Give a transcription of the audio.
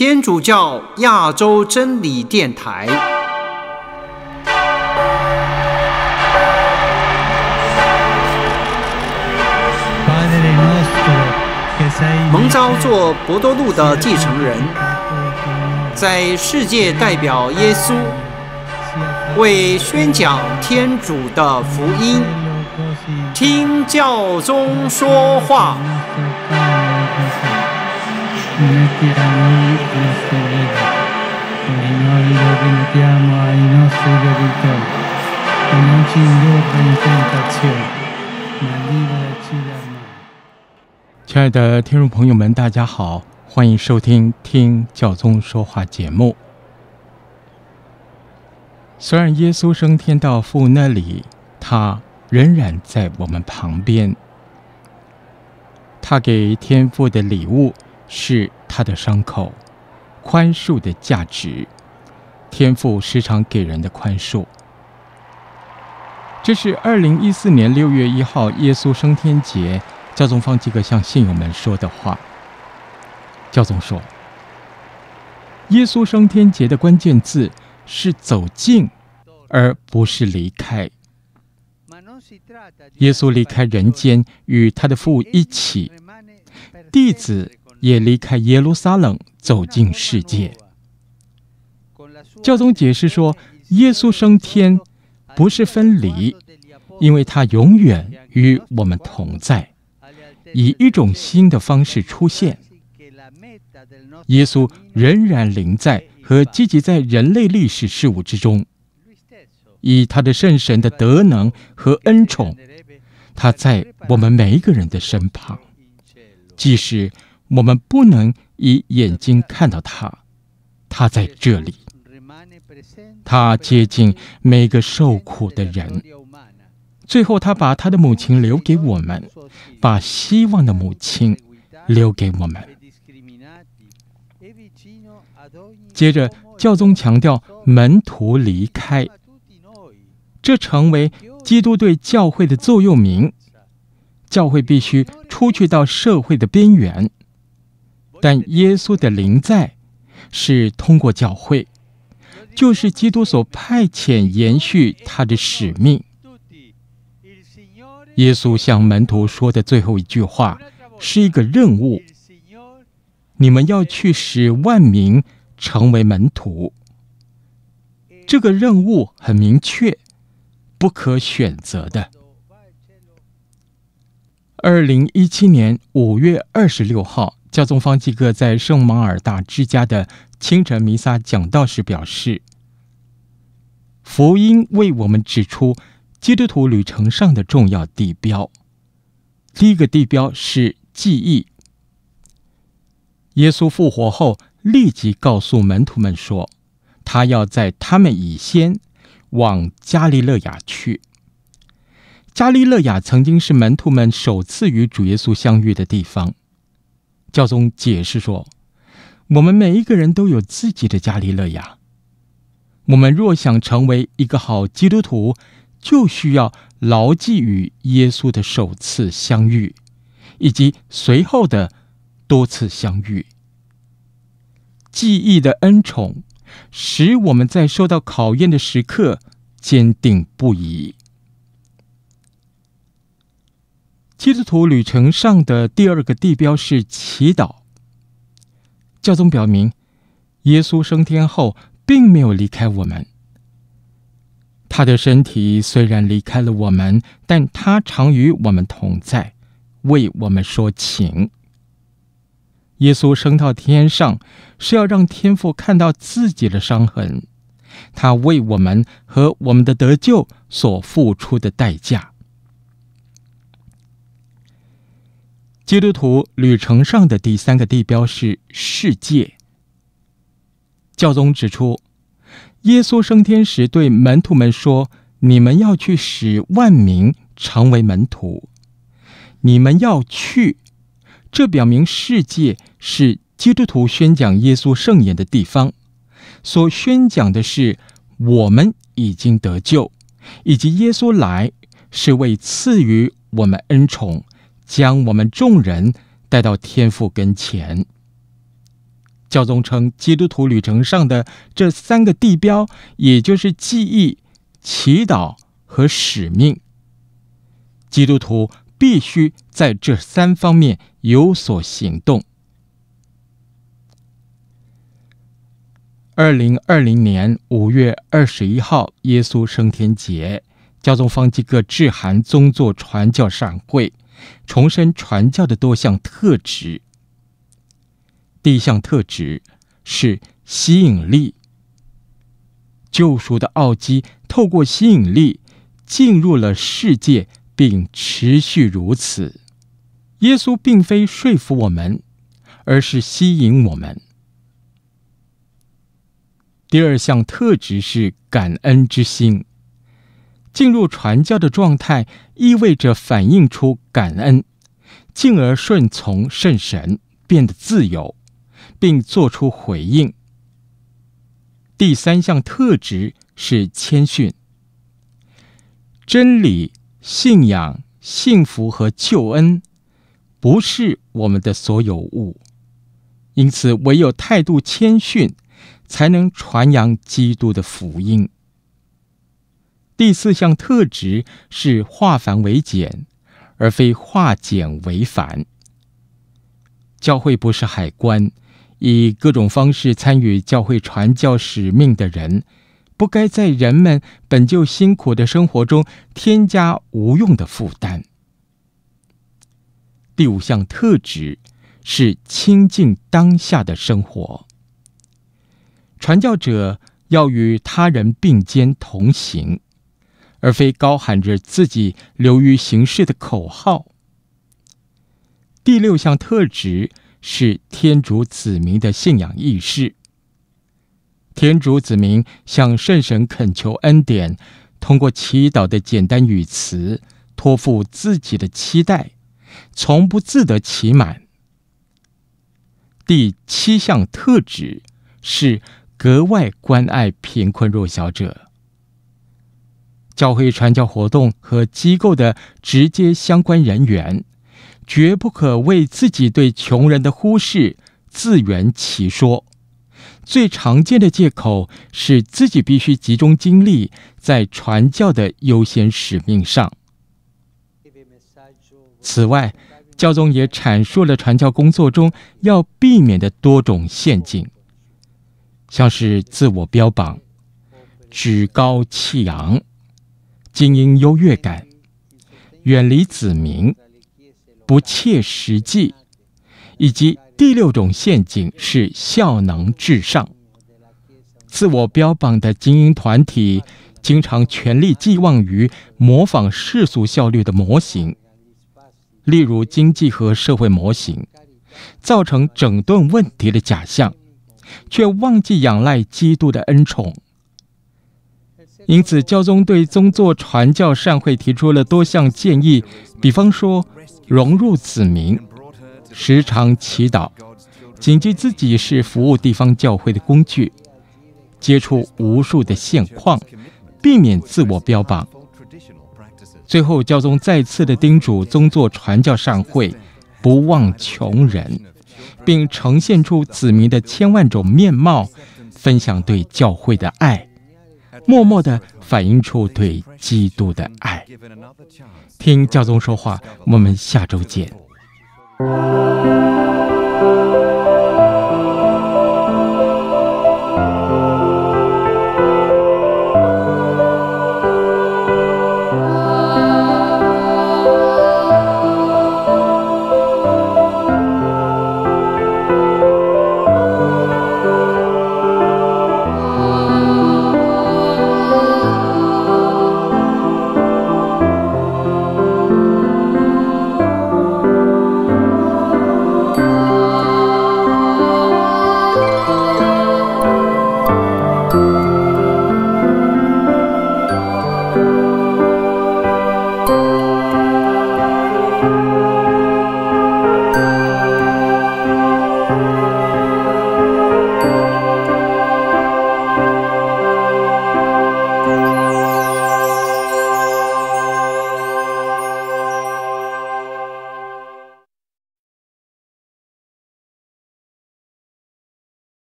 天主教亚洲真理电台。蒙召做博多路的继承人，在世界代表耶稣，为宣讲天主的福音，听教宗说话。亲爱的听众朋友们，大家好，欢迎收听《听教宗说话》节目。虽然耶稣升天到父那里，他仍然在我们旁边，他给天父的礼物。是他的伤口，宽恕的价值，天赋时常给人的宽恕。这是二零一四年六月一号耶稣升天节，教宗方济各向信友们说的话。教宗说：“耶稣升天节的关键字是走进，而不是离开。”耶稣离开人间，与他的父一起，弟子。也离开耶路撒冷，走进世界。教宗解释说：“耶稣升天不是分离，因为他永远与我们同在，以一种新的方式出现。耶稣仍然临在和积极在人类历史事务之中，以他的圣神的德能和恩宠，他在我们每一个人的身旁，即使……”我们不能以眼睛看到他，他在这里，他接近每个受苦的人。最后，他把他的母亲留给我们，把希望的母亲留给我们。接着，教宗强调门徒离开，这成为基督对教会的座右铭：教会必须出去到社会的边缘。但耶稣的临在是通过教会，就是基督所派遣延续他的使命。耶稣向门徒说的最后一句话是一个任务：你们要去使万民成为门徒。这个任务很明确，不可选择的。二零一七年五月二十六号。教宗方济各在圣马尔大之家的清晨弥撒讲道时表示：“福音为我们指出基督徒旅程上的重要地标。第一个地标是记忆。耶稣复活后立即告诉门徒们说，他要在他们以先往加利勒亚去。加利勒亚曾经是门徒们首次与主耶稣相遇的地方。”教宗解释说：“我们每一个人都有自己的伽利略呀。我们若想成为一个好基督徒，就需要牢记与耶稣的首次相遇，以及随后的多次相遇。记忆的恩宠，使我们在受到考验的时刻坚定不移。”基督徒旅程上的第二个地标是祈祷。教宗表明，耶稣升天后并没有离开我们。他的身体虽然离开了我们，但他常与我们同在，为我们说情。耶稣升到天上，是要让天父看到自己的伤痕，他为我们和我们的得救所付出的代价。基督徒旅程上的第三个地标是世界。教宗指出，耶稣升天时对门徒们说：“你们要去使万民成为门徒，你们要去。”这表明世界是基督徒宣讲耶稣圣言的地方。所宣讲的是：我们已经得救，以及耶稣来是为赐予我们恩宠。将我们众人带到天父跟前。教宗称，基督徒旅程上的这三个地标，也就是记忆、祈祷和使命，基督徒必须在这三方面有所行动。二零二零年五月二十一号，耶稣升天节，教宗方济各致函宗座传教善会。重申传教的多项特质。第一项特质是吸引力。救赎的奥基透过吸引力进入了世界，并持续如此。耶稣并非说服我们，而是吸引我们。第二项特质是感恩之心。进入传教的状态，意味着反映出感恩，进而顺从圣神，变得自由，并做出回应。第三项特质是谦逊。真理、信仰、幸福和救恩不是我们的所有物，因此唯有态度谦逊，才能传扬基督的福音。第四项特质是化繁为简，而非化简为繁。教会不是海关，以各种方式参与教会传教使命的人，不该在人们本就辛苦的生活中添加无用的负担。第五项特质是清净当下的生活。传教者要与他人并肩同行。而非高喊着自己流于形式的口号。第六项特质是天主子民的信仰意识。天主子民向圣神恳求恩典，通过祈祷的简单语词托付自己的期待，从不自得其满。第七项特质是格外关爱贫困弱小者。教会传教活动和机构的直接相关人员，绝不可为自己对穷人的忽视自圆其说。最常见的借口是自己必须集中精力在传教的优先使命上。此外，教宗也阐述了传教工作中要避免的多种陷阱，像是自我标榜、趾高气扬。精英优越感，远离子民，不切实际，以及第六种陷阱是效能至上。自我标榜的精英团体，经常全力寄望于模仿世俗效率的模型，例如经济和社会模型，造成整顿问题的假象，却忘记仰赖基督的恩宠。因此，教宗对宗座传教善会提出了多项建议，比方说融入子民、时常祈祷、谨记自己是服务地方教会的工具、接触无数的现况、避免自我标榜。最后，教宗再次的叮嘱宗座传教善会不忘穷人，并呈现出子民的千万种面貌，分享对教会的爱。默默地反映出对基督的爱。听教宗说话，我们下周见。